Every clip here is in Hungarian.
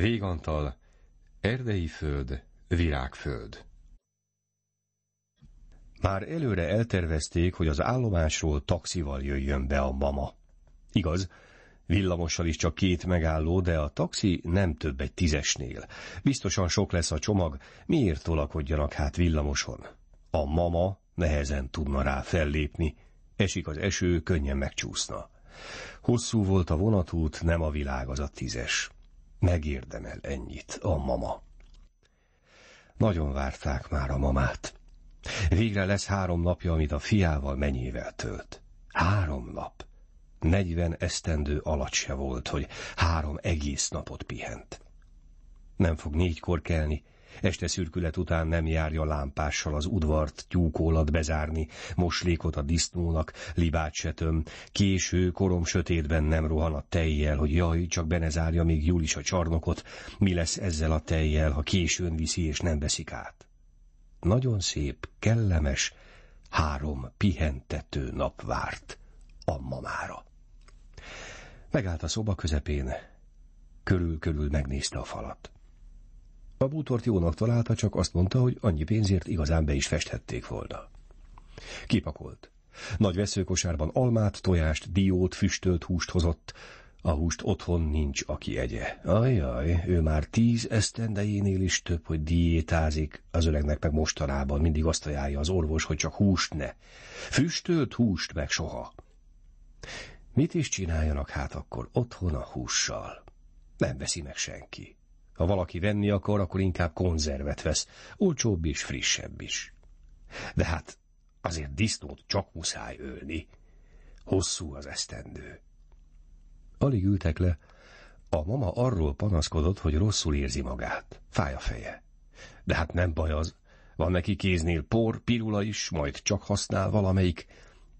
Végantal, erdei föld, virágföld. Már előre eltervezték, hogy az állomásról taxival jöjjön be a mama. Igaz, villamossal is csak két megálló, de a taxi nem több egy tízesnél. Biztosan sok lesz a csomag, miért tolakodjanak hát villamoson? A mama nehezen tudna rá fellépni, esik az eső, könnyen megcsúszna. Hosszú volt a vonatút, nem a világ az a tízes. Megérdemel ennyit a mama. Nagyon várták már a mamát. Végre lesz három napja, amit a fiával mennyével tölt. Három nap. Negyven esztendő alatt se volt, hogy három egész napot pihent. Nem fog négykor kelni, Este szürkület után nem járja lámpással az udvart, tyúkólat bezárni, moslékot a disznónak, libát töm. késő, korom sötétben nem rohan a tejjel, hogy jaj, csak benezárja még Julis a csarnokot, mi lesz ezzel a tejjel, ha későn viszi és nem veszik át. Nagyon szép, kellemes, három pihentető nap várt a mamára. Megállt a szoba közepén, körül-körül megnézte a falat. A bútort jónak találta, csak azt mondta, hogy annyi pénzért igazán be is festhették volna. Kipakolt. Nagy veszőkosárban almát, tojást, diót, füstölt húst hozott. A húst otthon nincs, aki egye. Ajaj, ő már tíz esztendejénél is több, hogy diétázik. Az öregnek meg mostanában mindig azt ajánlja az orvos, hogy csak húst ne. Füstölt húst meg soha. Mit is csináljanak hát akkor otthon a hússal? Nem veszi meg senki. Ha valaki venni akar, akkor inkább konzervet vesz. Olcsóbb és frissebb is. De hát azért disznót csak muszáj ölni. Hosszú az esztendő. Alig ültek le, a mama arról panaszkodott, hogy rosszul érzi magát. Fáj a feje. De hát nem baj az. Van neki kéznél por, pirula is, majd csak használ valamelyik.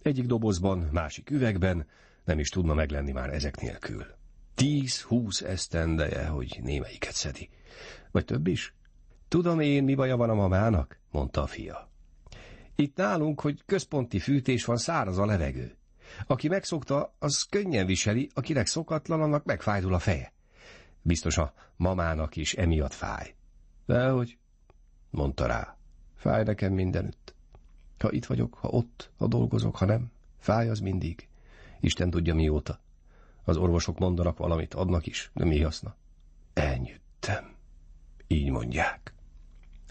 Egyik dobozban, másik üvegben, nem is tudna meglenni már ezek nélkül. Tíz-húsz esztendeje, hogy némelyiket szedi. Vagy több is? Tudom én, mi baja van a mamának, mondta a fia. Itt nálunk, hogy központi fűtés van, száraz a levegő. Aki megszokta, az könnyen viseli, akinek szokatlan, annak megfájdul a feje. Biztos a mamának is emiatt fáj. Dehogy, mondta rá, fáj nekem mindenütt. Ha itt vagyok, ha ott, ha dolgozok, ha nem, fáj az mindig. Isten tudja mióta. Az orvosok mondanak valamit, adnak is, de mi haszna? Elnyüttem. Így mondják.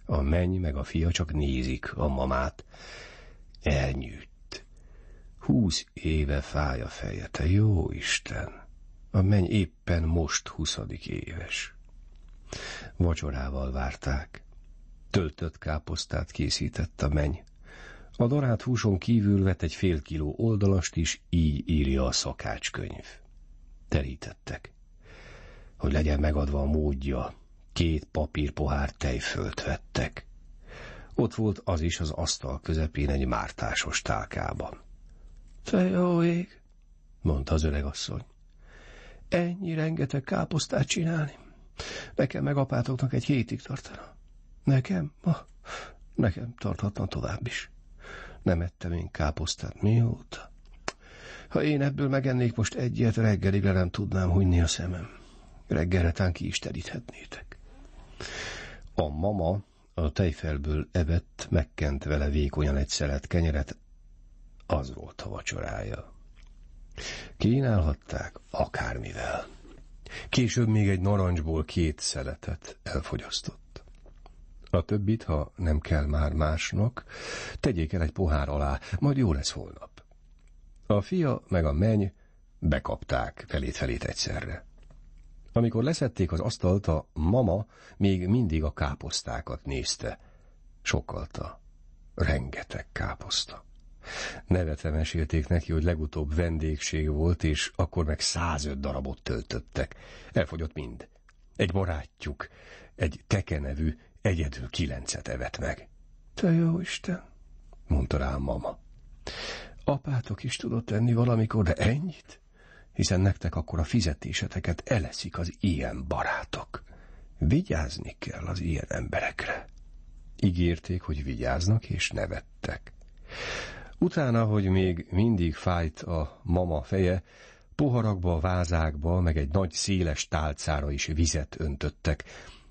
A menny meg a fia csak nézik a mamát. Elnyütt. Húsz éve fáj a feje, te jó Isten! A menny éppen most huszadik éves. Vacsorával várták. Töltött káposztát készített a menny. A darát húson kívül vett egy fél kiló oldalast is, így írja a szakácskönyv terítettek. Hogy legyen megadva a módja, két pohár tejfölt vettek. Ott volt az is az asztal közepén egy mártásos tálkában. Te jó ég, mondta az öregasszony. Ennyi rengeteg káposztát csinálni. Nekem meg apátoknak egy hétig tartana. Nekem? Ma? Nekem tarthatna tovább is. Nem ettem én káposztát mióta? Ha én ebből megennék most egyet, reggelig le nem tudnám hunyni a szemem. Reggelre tán ki is teríthetnétek. A mama a tejfelből evett, megkent vele vékonyan egy szelet kenyeret, az volt a vacsorája. Kínálhatták akármivel. Később még egy narancsból két szeletet elfogyasztott. A többit, ha nem kell már másnak, tegyék el egy pohár alá, majd jó lesz holnap. A fia meg a menny bekapták felét-felét egyszerre. Amikor leszették az asztalt, a mama még mindig a káposztákat nézte. Sokalta. Rengeteg káposzta. Nevetve mesélték neki, hogy legutóbb vendégség volt, és akkor meg 105 darabot töltöttek. Elfogyott mind. Egy barátjuk, egy tekenevű, egyedül kilencet evett meg. Te jó Isten, mondta rá a mama. Apátok is tudott tenni valamikor, de ennyit? Hiszen nektek akkor a fizetéseteket eleszik az ilyen barátok. Vigyázni kell az ilyen emberekre. Ígérték, hogy vigyáznak, és nevettek. Utána, hogy még mindig fájt a mama feje, poharakba, vázákba, meg egy nagy széles tálcára is vizet öntöttek.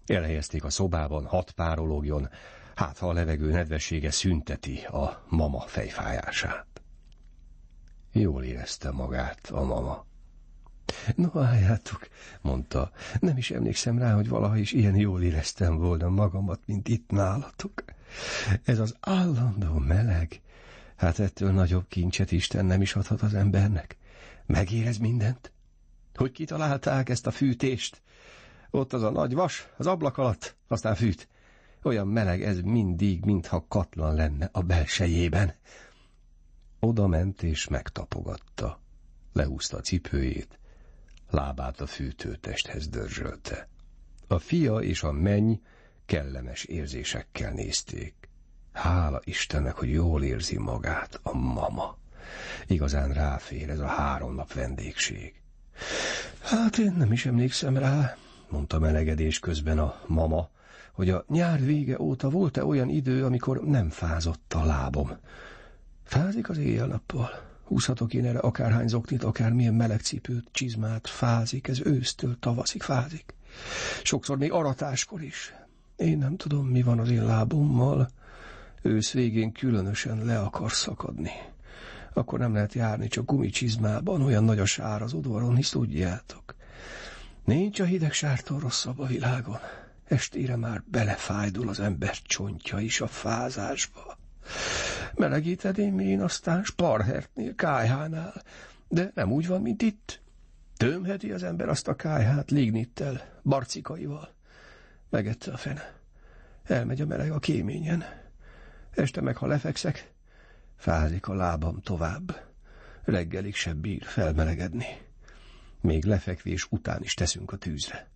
Elhelyezték a szobában, hat párologjon, hát ha a levegő nedvessége szünteti a mama fejfájását. Jól érezte magát a mama. No, álljátok, mondta, nem is emlékszem rá, hogy valaha is ilyen jól éreztem volna magamat, mint itt nálatok. Ez az állandó meleg, hát ettől nagyobb kincset Isten nem is adhat az embernek. Megérez mindent? Hogy kitalálták ezt a fűtést? Ott az a nagy vas, az ablak alatt, aztán fűt. Olyan meleg ez mindig, mintha katlan lenne a belsejében. Oda ment és megtapogatta. Lehúzta a cipőjét, lábát a fűtőtesthez dörzsölte. A fia és a menny kellemes érzésekkel nézték. Hála Istennek, hogy jól érzi magát a mama. Igazán ráfér ez a három nap vendégség. Hát én nem is emlékszem rá, mondta melegedés közben a mama, hogy a nyár vége óta volt-e olyan idő, amikor nem fázott a lábom. Fázik az éjjel-nappal. Húzhatok én erre akárhány zoknit, akármilyen meleg cipőt, csizmát, fázik, ez ősztől tavaszig fázik. Sokszor még aratáskor is. Én nem tudom, mi van az én lábommal. Ősz végén különösen le akar szakadni. Akkor nem lehet járni, csak gumicsizmában, olyan nagy a sár az udvaron, hisz tudjátok. Nincs a hideg sártól rosszabb a világon. Estére már belefájdul az ember csontja is a fázásba. Melegíted én aztán Sparhertnél, Kájhánál, de nem úgy van, mint itt. Tömheti az ember azt a kájhát lignittel, barcikaival. Megette a fene. Elmegy a meleg a kéményen. Este meg, ha lefekszek, fázik a lábam tovább. Reggelig se bír felmelegedni. Még lefekvés után is teszünk a tűzre.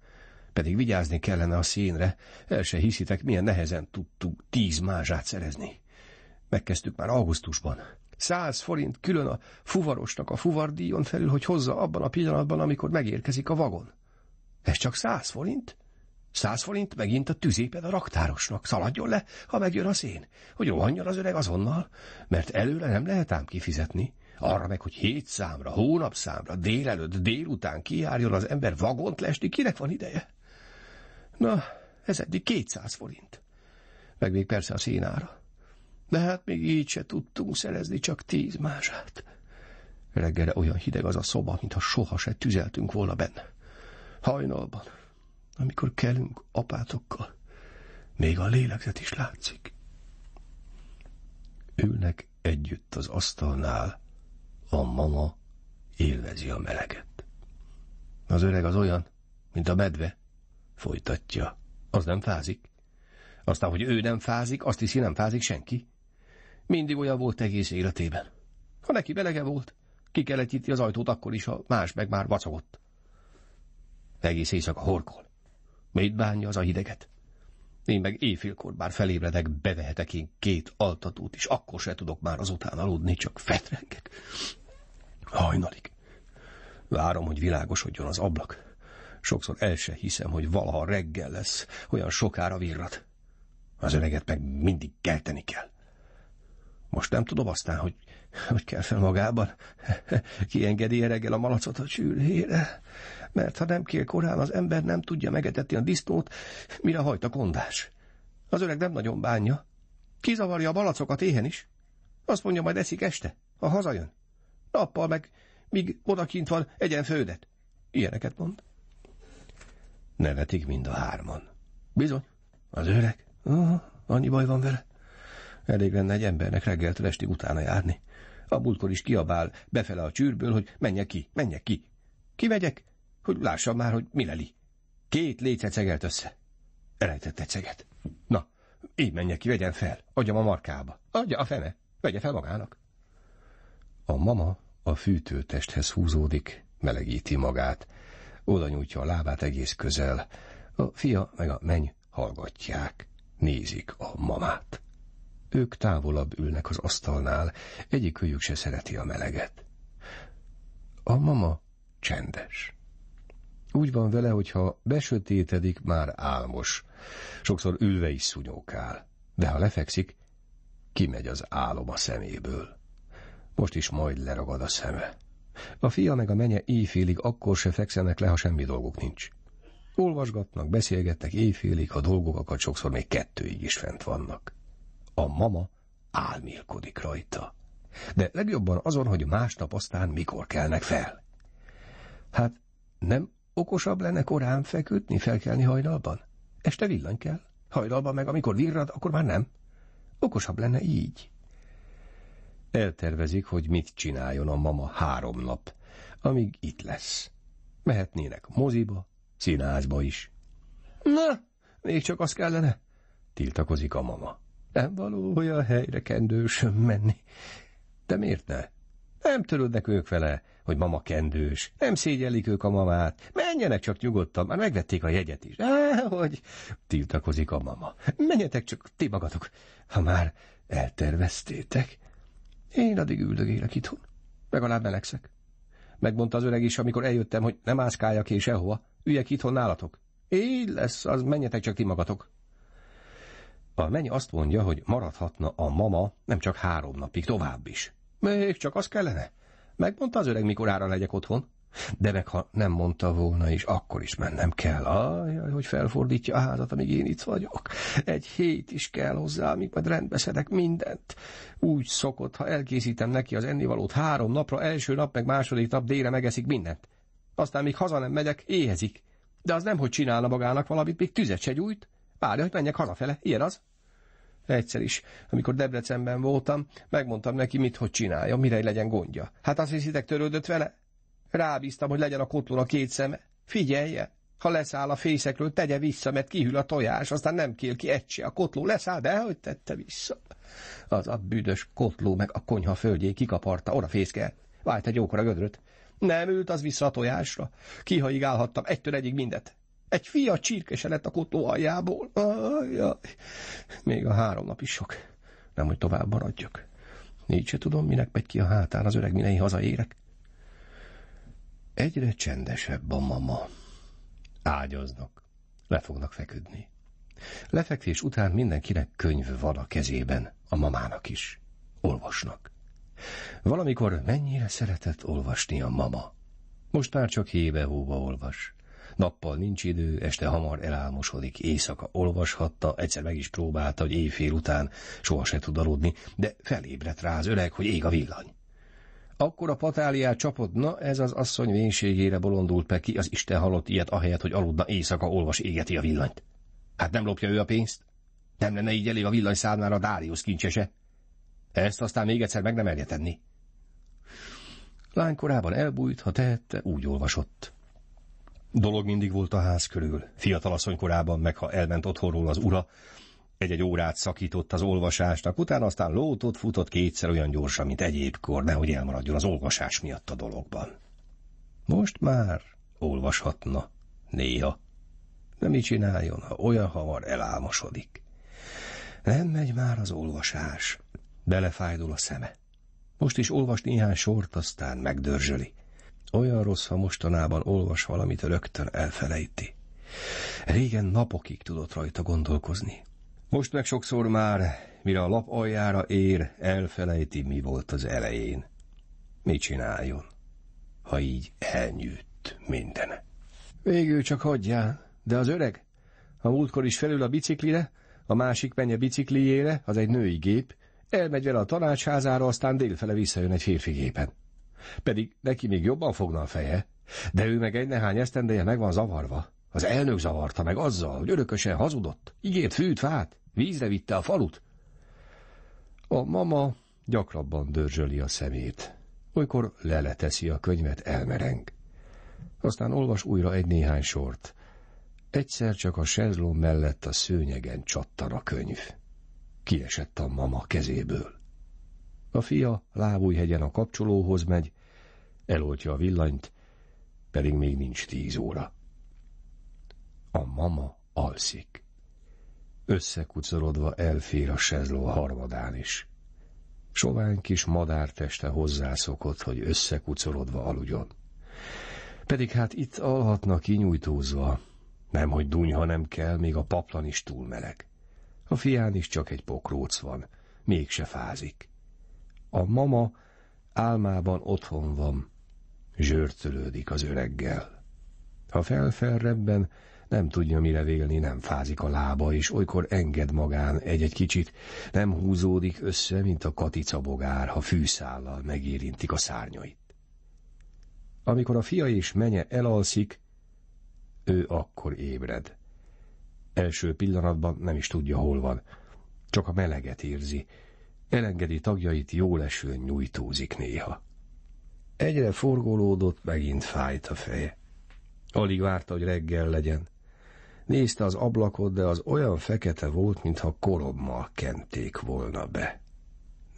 Pedig vigyázni kellene a szénre, el se hiszitek, milyen nehezen tudtuk tíz mázsát szerezni. Megkezdtük már augusztusban. Száz forint külön a fuvarosnak a fuvardíjon felül, hogy hozza abban a pillanatban, amikor megérkezik a vagon. Ez csak száz forint? Száz forint megint a tüzépen a raktárosnak. Szaladjon le, ha megjön a szén, hogy rohanjon az öreg azonnal, mert előle nem lehet ám kifizetni. Arra meg, hogy hét számra, hónap számra, délelőtt, délután kijárjon az ember vagont lesni, kinek van ideje? Na, ez eddig kétszáz forint. Meg még persze a szénára. De hát még így se tudtunk szerezni csak tíz mázsát. Reggelre olyan hideg az a szoba, mintha soha se tüzeltünk volna benne. Hajnalban, amikor kelünk apátokkal, még a lélegzet is látszik. Ülnek együtt az asztalnál, a mama élvezi a meleget. Az öreg az olyan, mint a medve, folytatja. Az nem fázik. Aztán, hogy ő nem fázik, azt hiszi, nem fázik senki. Mindig olyan volt egész életében. Ha neki belege volt, ki kellett nyitni az ajtót akkor is, ha más meg már vacogott. Egész éjszaka horkol. Mit bánja az a hideget? Én meg éjfélkor már felébredek, bevehetek én két altatót, és akkor se tudok már azután aludni, csak fetrengek. Hajnalig. Várom, hogy világosodjon az ablak. Sokszor el se hiszem, hogy valaha reggel lesz, olyan sokára virrat. Az öreget meg mindig kelteni kell. Most nem tudom aztán, hogy hogy kell fel magában. Kiengedi reggel a malacot a csülhére, mert ha nem kér korán, az ember nem tudja megetetni a disznót, mire hajt a kondás. Az öreg nem nagyon bánja. Kizavarja a malacokat éhen is. Azt mondja, majd eszik este, ha hazajön. Nappal meg, míg odakint van, egyen földet. Ilyeneket mond. Nevetik mind a hárman. Bizony, az öreg. Huh, annyi baj van vele. Elég lenne egy embernek reggeltől esti utána járni. A múltkor is kiabál befele a csűrből, hogy menjek ki, menjek ki. Kivegyek, hogy lássam már, hogy mi leli. Két létre cegelt össze. Elejtett egy ceget. Na, így menjek ki, vegyen fel, adjam a markába. Adja a fene, vegye fel magának. A mama a fűtőtesthez húzódik, melegíti magát. Oda nyújtja a lábát egész közel. A fia meg a menny hallgatják, nézik a mamát. Ők távolabb ülnek az asztalnál, őjük se szereti a meleget. A mama csendes. Úgy van vele, hogyha besötétedik, már álmos. Sokszor ülve is szunyókál, de ha lefekszik, kimegy az álom a szeméből. Most is majd leragad a szeme. A fia meg a menye éjfélig akkor se fekszenek le, ha semmi dolguk nincs. Olvasgatnak, beszélgetnek éjfélig, ha dolgok akad, sokszor még kettőig is fent vannak. A mama álmélkodik rajta. De legjobban azon, hogy másnap aztán mikor kelnek fel. Hát nem okosabb lenne korán feküdni, felkelni hajnalban? Este villany kell. Hajnalban meg, amikor virrad, akkor már nem. Okosabb lenne így. Eltervezik, hogy mit csináljon a mama három nap, amíg itt lesz. Mehetnének moziba, színházba is. Na, még csak az kellene, tiltakozik a mama. Nem való olyan helyre kendősön menni. De miért ne? Nem törődnek ők vele, hogy mama kendős. Nem szégyellik ők a mamát. Menjenek csak nyugodtan, már megvették a jegyet is. Á, hogy tiltakozik a mama. Menjetek csak ti magatok, ha már elterveztétek. Én addig üldögélek itthon. Legalább melegszek. Megmondta az öreg is, amikor eljöttem, hogy nem ászkáljak és sehova. Üljek itthon nálatok. Így lesz, az menjetek csak ti magatok. A menny azt mondja, hogy maradhatna a mama nem csak három napig, tovább is. Még csak az kellene. Megmondta az öreg, mikor ára legyek otthon. De meg ha nem mondta volna is, akkor is mennem kell. Ajaj, hogy felfordítja a házat, amíg én itt vagyok. Egy hét is kell hozzá, amíg majd rendbeszedek mindent. Úgy szokott, ha elkészítem neki az ennivalót három napra, első nap meg második nap délre megeszik mindent. Aztán még haza nem megyek, éhezik. De az nem, hogy csinálna magának valamit, még tüzet se gyújt. Várja, hogy menjek hazafele, Ilyen az. Egyszer is, amikor Debrecenben voltam, megmondtam neki, mit hogy csinálja, mire legyen gondja. Hát azt hiszitek, törődött vele? Rábíztam, hogy legyen a kotlón a két szeme. Figyelje! Ha leszáll a fészekről, tegye vissza, mert kihűl a tojás, aztán nem kél ki egy se. A kotló leszáll, de hogy tette vissza. Az a büdös kotló meg a konyha földjé kikaparta, oda fészkel. Vájt egy ókora gödröt. Nem ült az vissza a tojásra. Kihaigálhattam egytől egyig mindet. Egy fia csirkese lett a kotó aljából. aj. Még a három nap is sok. Nem, hogy tovább maradjak. Így se tudom, minek megy ki a hátán az öreg, minei hazaérek. Egyre csendesebb a mama. Ágyoznak. Le fognak feküdni. Lefekvés után mindenkinek könyv van a kezében, a mamának is. Olvasnak. Valamikor mennyire szeretett olvasni a mama. Most már csak hébe-hóba olvas. Nappal nincs idő, este hamar elálmosodik, éjszaka olvashatta, egyszer meg is próbálta, hogy éjfél után soha se tud aludni, de felébredt rá az öreg, hogy ég a villany. Akkor a patáliát csapott, na ez az asszony vénségére bolondult Peki, az Isten halott ilyet ahelyett, hogy aludna éjszaka, olvas égeti a villanyt. Hát nem lopja ő a pénzt? Nem lenne így elég a villany számára a Dáriusz kincsese? Ezt aztán még egyszer meg nem merje tenni. Lánykorában elbújt, ha tehette, úgy olvasott dolog mindig volt a ház körül. Fiatalasszony korában, meg ha elment otthonról az ura, egy-egy órát szakított az olvasásnak, utána aztán lótott, futott kétszer olyan gyorsan, mint egyébkor, nehogy elmaradjon az olvasás miatt a dologban. Most már olvashatna, néha. De mit csináljon, ha olyan hamar elálmosodik? Nem megy már az olvasás. Belefájdul a szeme. Most is olvas néhány sort, aztán megdörzsöli. Olyan rossz, ha mostanában olvas valamit, rögtön elfelejti. Régen napokig tudott rajta gondolkozni. Most meg sokszor már, mire a lap aljára ér, elfelejti, mi volt az elején. Mi csináljon, ha így elnyűtt mindene? Végül csak hagyjál, de az öreg, ha múltkor is felül a biciklire, a másik menje bicikliére, az egy női gép, elmegy vele a tanácsházára, aztán délfele visszajön egy férfi gépen. Pedig neki még jobban fogna a feje, de ő meg egy nehány esztendeje meg van zavarva. Az elnök zavarta meg azzal, hogy örökösen hazudott. Ígért fűt, fát, vízre vitte a falut. A mama gyakrabban dörzsöli a szemét. Olykor leleteszi a könyvet, elmereng. Aztán olvas újra egy-néhány sort. Egyszer csak a sezló mellett a szőnyegen csattan a könyv. Kiesett a mama kezéből. A fia Lábújhegyen a kapcsolóhoz megy, eloltja a villanyt, pedig még nincs tíz óra. A mama alszik. Összekucorodva elfér a sezló harmadán is. Sovány kis madárteste hozzászokott, hogy összekucorodva aludjon. Pedig hát itt alhatna kinyújtózva, hogy dunyha nem kell, még a paplan is túl meleg. A fián is csak egy pokróc van, mégse fázik. A mama álmában otthon van, zsörcölődik az öreggel. Ha felfelrebben, nem tudja mire vélni, nem fázik a lába, és olykor enged magán egy-egy kicsit, nem húzódik össze, mint a bogár, ha fűszállal megérintik a szárnyait. Amikor a fia és menye elalszik, ő akkor ébred. Első pillanatban nem is tudja, hol van. Csak a meleget érzi, elengedi tagjait esően nyújtózik néha. Egyre forgolódott, megint fájt a feje. Alig várta, hogy reggel legyen. Nézte az ablakot, de az olyan fekete volt, mintha korommal kenték volna be.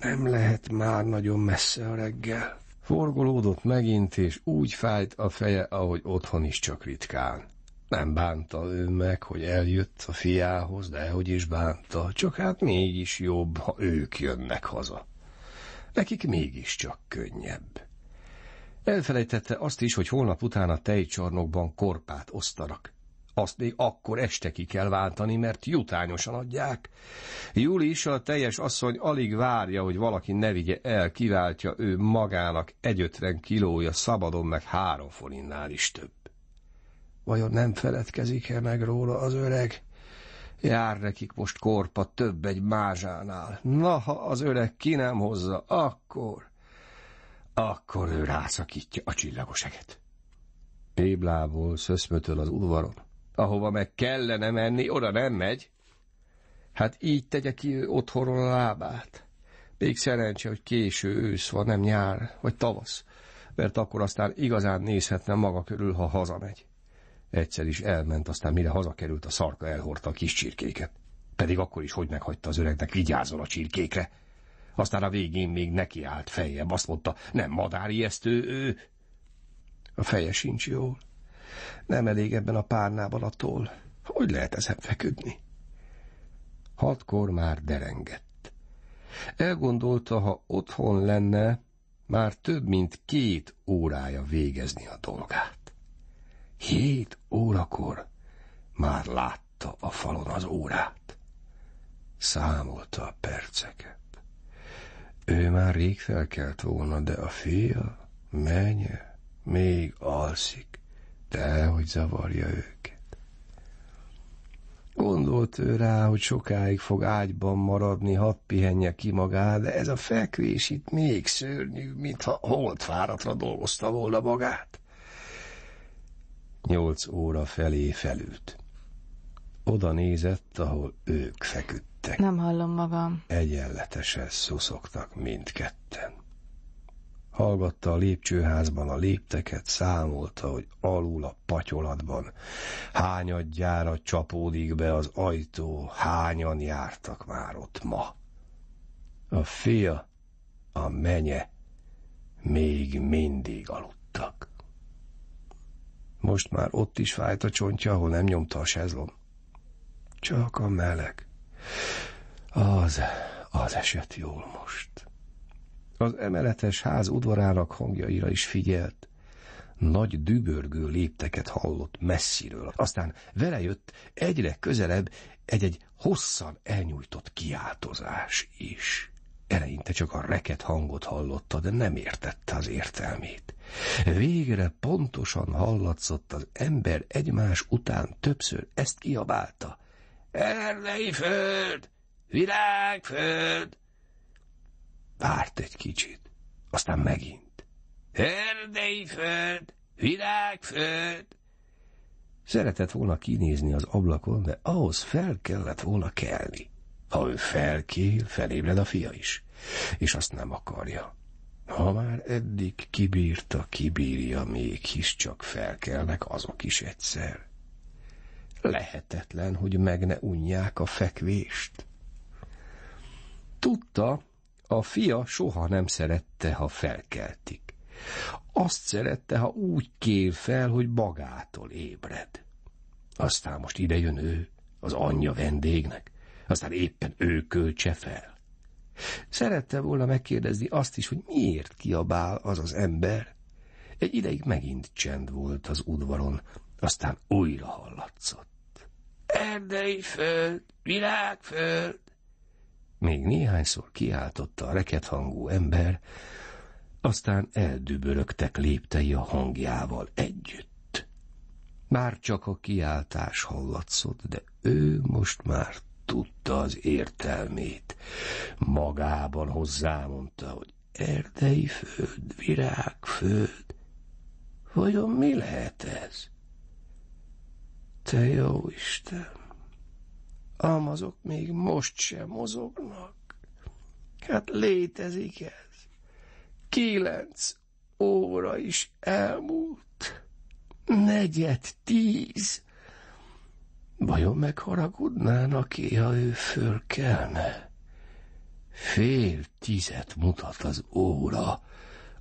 Nem lehet már nagyon messze a reggel. Forgolódott megint, és úgy fájt a feje, ahogy otthon is csak ritkán. Nem bánta ő meg, hogy eljött a fiához, de hogy is bánta, csak hát mégis jobb, ha ők jönnek haza. Nekik mégiscsak könnyebb. Elfelejtette azt is, hogy holnap után a tejcsarnokban korpát osztanak. Azt még akkor este ki kell váltani, mert jutányosan adják. Júli is a teljes asszony alig várja, hogy valaki ne vigye el, kiváltja ő magának egy ötven kilója szabadon meg három forinnál is több. Vajon nem feledkezik-e meg róla az öreg? Jár nekik most korpa több egy mázsánál. Na, ha az öreg ki nem hozza, akkor... Akkor ő rászakítja a csillagos eget. Éblából szöszmötöl az udvaron. Ahova meg kellene menni, oda nem megy. Hát így tegye ki ő otthonról a lábát. Még szerencse, hogy késő ősz van, nem nyár, vagy tavasz, mert akkor aztán igazán nézhetne maga körül, ha hazamegy. Egyszer is elment, aztán mire hazakerült, a szarka elhordta a kis csirkéket. Pedig akkor is hogy meghagyta az öregnek, vigyázol a csirkékre. Aztán a végén még nekiállt fejjebb, azt mondta, nem madár ijesztő, ő... A feje sincs jól. Nem elég ebben a párnában a Hogy lehet ezen feküdni? Hatkor már derengett. Elgondolta, ha otthon lenne, már több mint két órája végezni a dolgát. Hét órakor már látta a falon az órát. Számolta a perceket. Ő már rég felkelt volna, de a fia, menye, még alszik, de hogy zavarja őket. Gondolt ő rá, hogy sokáig fog ágyban maradni, hadd pihenje ki magát, de ez a fekvés itt még szörnyű, mintha holt fáradtra dolgozta volna magát nyolc óra felé felült. Oda nézett, ahol ők feküdtek. Nem hallom magam. Egyenletesen szuszogtak mindketten. Hallgatta a lépcsőházban a lépteket, számolta, hogy alul a patyolatban hányadjára csapódik be az ajtó, hányan jártak már ott ma. A fia, a menye még mindig aludtak. Most már ott is fájt a csontja, ahol nem nyomta a sezlon. Csak a meleg. Az, az eset jól most. Az emeletes ház udvarának hangjaira is figyelt. Nagy dübörgő lépteket hallott messziről, aztán vele jött egyre közelebb egy-egy hosszan elnyújtott kiáltozás is. Eleinte csak a reket hangot hallotta, de nem értette az értelmét. Végre pontosan hallatszott az ember egymás után többször ezt kiabálta. Erdei föld! Világföld! Várt egy kicsit, aztán megint. Erdei föld! Világföld! Szeretett volna kinézni az ablakon, de ahhoz fel kellett volna kelni. Ha ő felkél, felébred a fia is, és azt nem akarja. Ha már eddig kibírta, kibírja, még is csak felkelnek azok is egyszer. Lehetetlen, hogy meg ne unják a fekvést. Tudta, a fia soha nem szerette, ha felkeltik. Azt szerette, ha úgy kél fel, hogy magától ébred. Aztán most ide jön ő, az anyja vendégnek, aztán éppen ő költse fel. Szerette volna megkérdezni azt is, hogy miért kiabál az az ember. Egy ideig megint csend volt az udvaron, aztán újra hallatszott. Erdei föld, világföld! Még néhányszor kiáltotta a hangú ember, aztán eldübörögtek léptei a hangjával együtt. Már csak a kiáltás hallatszott, de ő most már tudta az értelmét. Magában hozzámondta, hogy erdei föld, virágföld, vajon mi lehet ez? Te jó Isten, Amazok még most sem mozognak. Hát létezik ez. Kilenc óra is elmúlt. Negyed tíz. Vajon megharagudnának-e, ha ő fölkelne? Fél tizet mutat az óra,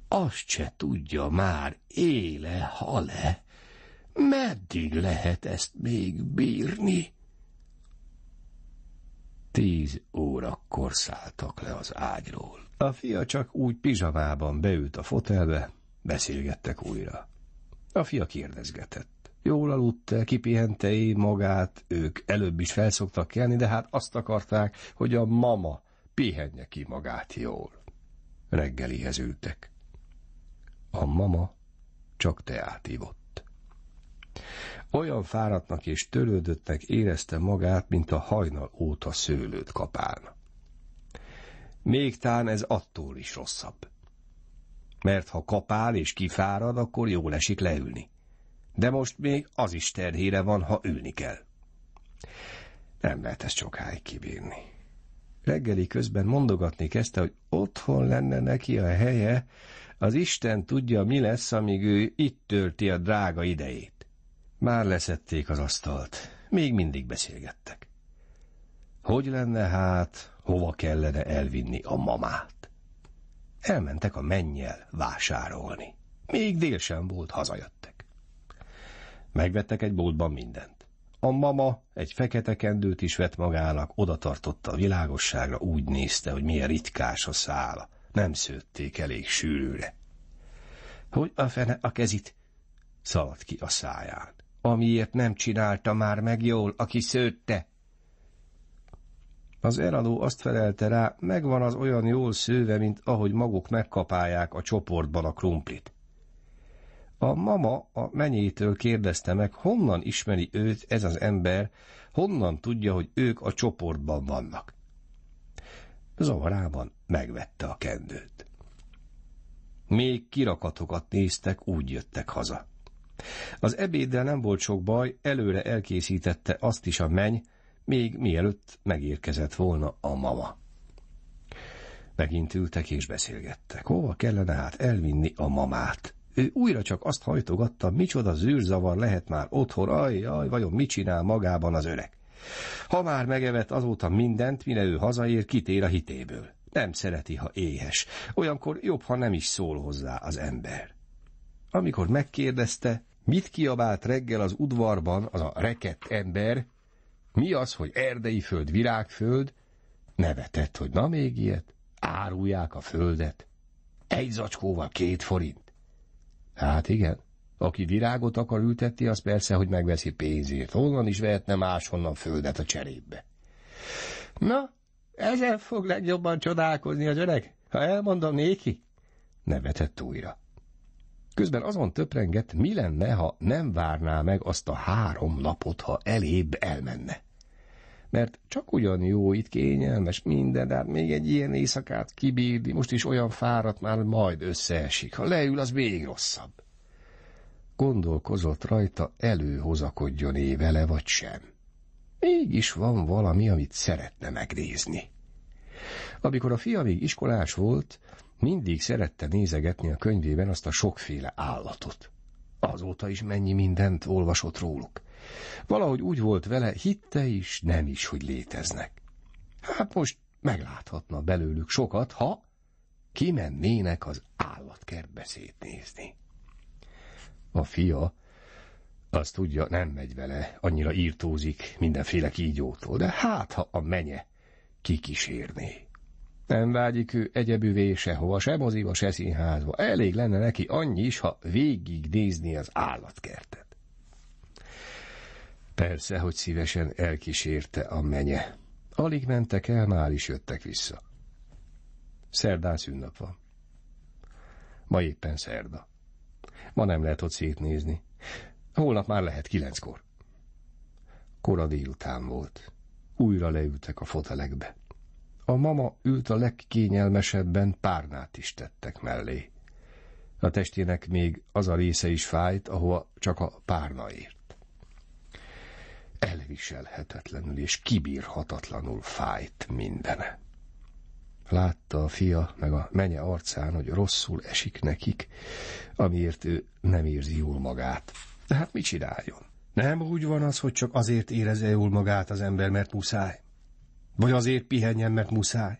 azt se tudja már, éle, hale. Meddig lehet ezt még bírni? Tíz órakor szálltak le az ágyról. A fia csak úgy pizsamában beült a fotelbe, beszélgettek újra. A fia kérdezgetett. Jól aludt, kipihente magát, ők előbb is felszoktak kelni, de hát azt akarták, hogy a mama pihenje ki magát jól. Reggelihez ültek. A mama csak teát ivott. Olyan fáradtnak és törődöttnek érezte magát, mint a hajnal óta szőlőt kapán. Még tán ez attól is rosszabb. Mert ha kapál és kifárad, akkor jól esik leülni. De most még az is terhére van, ha ülni kell. Nem lehet ezt sokáig kibírni. Reggeli közben mondogatni kezdte, hogy otthon lenne neki a helye, az Isten tudja, mi lesz, amíg ő itt tölti a drága idejét. Már leszették az asztalt, még mindig beszélgettek. Hogy lenne hát, hova kellene elvinni a mamát? Elmentek a mennyel vásárolni. Még dél sem volt, hazajöttek. Megvettek egy boltban mindent. A mama egy fekete kendőt is vett magának, odatartotta a világosságra, úgy nézte, hogy milyen ritkás a szála. Nem szőtték elég sűrűre. Hogy a fene a kezit? Szaladt ki a száján. Amiért nem csinálta már meg jól, aki szőtte. Az eladó azt felelte rá, megvan az olyan jól szőve, mint ahogy maguk megkapálják a csoportban a krumplit. A mama a menyétől kérdezte meg, honnan ismeri őt ez az ember, honnan tudja, hogy ők a csoportban vannak. Zavarában megvette a kendőt. Még kirakatokat néztek, úgy jöttek haza. Az ebéddel nem volt sok baj, előre elkészítette azt is a meny, még mielőtt megérkezett volna a mama. Megint ültek és beszélgettek. Hova kellene hát elvinni a mamát? Ő újra csak azt hajtogatta, micsoda zűrzavar lehet már otthon, ajjaj, vajon mit csinál magában az öreg. Ha már megevett azóta mindent, mire ő hazaér, kitér a hitéből. Nem szereti, ha éhes. Olyankor jobb, ha nem is szól hozzá az ember. Amikor megkérdezte, mit kiabált reggel az udvarban az a rekett ember, mi az, hogy erdei föld, virágföld, nevetett, hogy na még ilyet, árulják a földet. Egy zacskóval két forint. Hát igen. Aki virágot akar ültetni, az persze, hogy megveszi pénzért. Honnan is vehetne máshonnan földet a cserébe. Na, ezzel fog legjobban csodálkozni az öreg, ha elmondom néki. Nevetett újra. Közben azon töprengett, mi lenne, ha nem várná meg azt a három napot, ha elébb elmenne mert csak ugyan jó, itt kényelmes minden, de hát még egy ilyen éjszakát kibírni, most is olyan fáradt már, majd összeesik. Ha leül, az még rosszabb. Gondolkozott rajta, előhozakodjon é vele, vagy sem. Mégis van valami, amit szeretne megnézni. Amikor a fia még iskolás volt, mindig szerette nézegetni a könyvében azt a sokféle állatot. Azóta is mennyi mindent olvasott róluk. Valahogy úgy volt vele, hitte is, nem is, hogy léteznek. Hát most megláthatna belőlük sokat, ha kimennének az állatkertbe szétnézni. A fia, azt tudja, nem megy vele, annyira írtózik mindenféle kígyótól, de hát, ha a menye kikísérné. Nem vágyik ő egyebüvé sehova, se moziba, se színházba. Elég lenne neki annyi is, ha végig nézni az állatkertet. Persze, hogy szívesen elkísérte a menye. Alig mentek el, már is jöttek vissza. Szerdán szünnap van. Ma éppen szerda. Ma nem lehet ott szétnézni. Holnap már lehet kilenckor. Kora délután volt. Újra leültek a fotelekbe. A mama ült a legkényelmesebben, párnát is tettek mellé. A testének még az a része is fájt, ahova csak a párna ért elviselhetetlenül és kibírhatatlanul fájt mindene. Látta a fia meg a menye arcán, hogy rosszul esik nekik, amiért ő nem érzi jól magát. De hát mit csináljon? Nem úgy van az, hogy csak azért érezze jól magát az ember, mert muszáj. Vagy azért pihenjen, mert muszáj.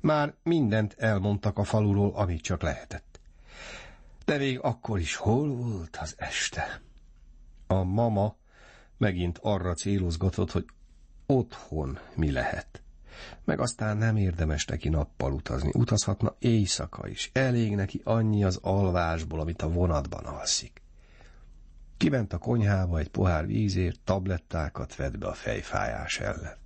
Már mindent elmondtak a faluról, amit csak lehetett. De még akkor is hol volt az este? A mama Megint arra célozgatott, hogy otthon mi lehet. Meg aztán nem érdemes neki nappal utazni, utazhatna éjszaka is. Elég neki annyi az alvásból, amit a vonatban alszik. Kiment a konyhába egy pohár vízért, tablettákat vett be a fejfájás ellen.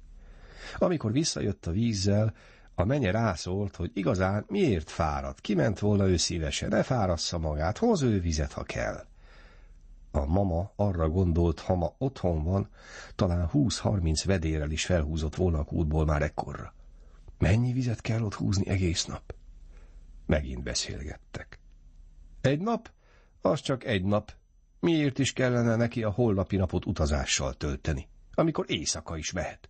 Amikor visszajött a vízzel, a menye rászólt, hogy igazán miért fáradt, kiment volna ő szívesen, ne fárassza magát, hoz ő vizet, ha kell. A mama arra gondolt, ha ma otthon van, talán húsz-harminc vedérrel is felhúzott volna a kútból már ekkorra. Mennyi vizet kell ott húzni egész nap? Megint beszélgettek. Egy nap? Az csak egy nap. Miért is kellene neki a holnapi napot utazással tölteni, amikor éjszaka is vehet?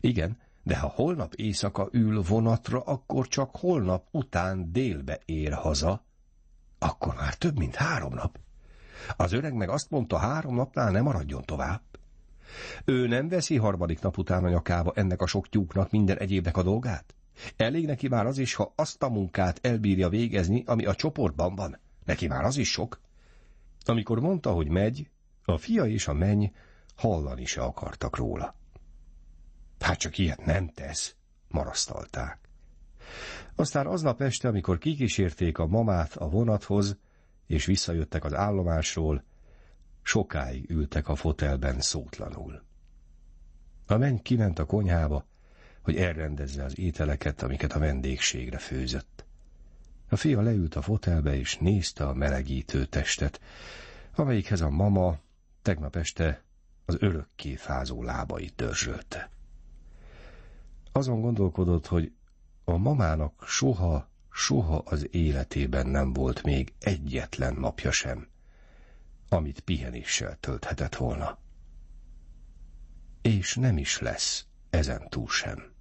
Igen, de ha holnap éjszaka ül vonatra, akkor csak holnap után délbe ér haza, akkor már több mint három nap. Az öreg meg azt mondta, három napnál nem maradjon tovább. Ő nem veszi harmadik nap után a nyakába ennek a sok tyúknak minden egyébnek a dolgát? Elég neki már az is, ha azt a munkát elbírja végezni, ami a csoportban van. Neki már az is sok. Amikor mondta, hogy megy, a fia és a menny hallani se akartak róla. Hát csak ilyet nem tesz, marasztalták. Aztán aznap este, amikor kikísérték a mamát a vonathoz, és visszajöttek az állomásról, sokáig ültek a fotelben szótlanul. A menny kiment a konyhába, hogy elrendezze az ételeket, amiket a vendégségre főzött. A fia leült a fotelbe, és nézte a melegítő testet, amelyikhez a mama tegnap este az örökké fázó lábait dörzsölte. Azon gondolkodott, hogy a mamának soha soha az életében nem volt még egyetlen napja sem, amit pihenéssel tölthetett volna. És nem is lesz ezen túl sem.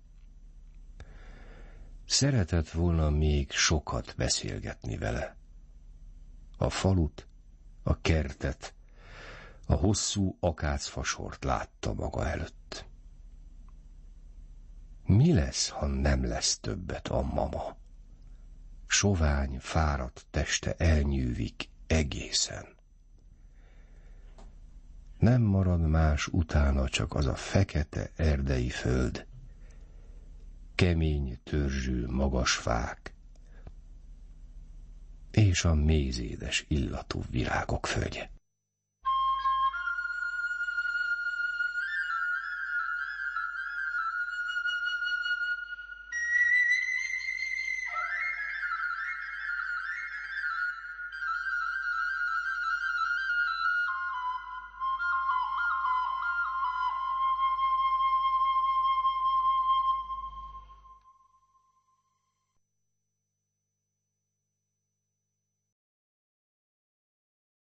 Szeretett volna még sokat beszélgetni vele. A falut, a kertet, a hosszú akácfasort látta maga előtt. Mi lesz, ha nem lesz többet a mama? sovány, fáradt teste elnyűvik egészen. Nem marad más utána csak az a fekete erdei föld, kemény törzsű magas fák, és a mézédes illatú virágok földje.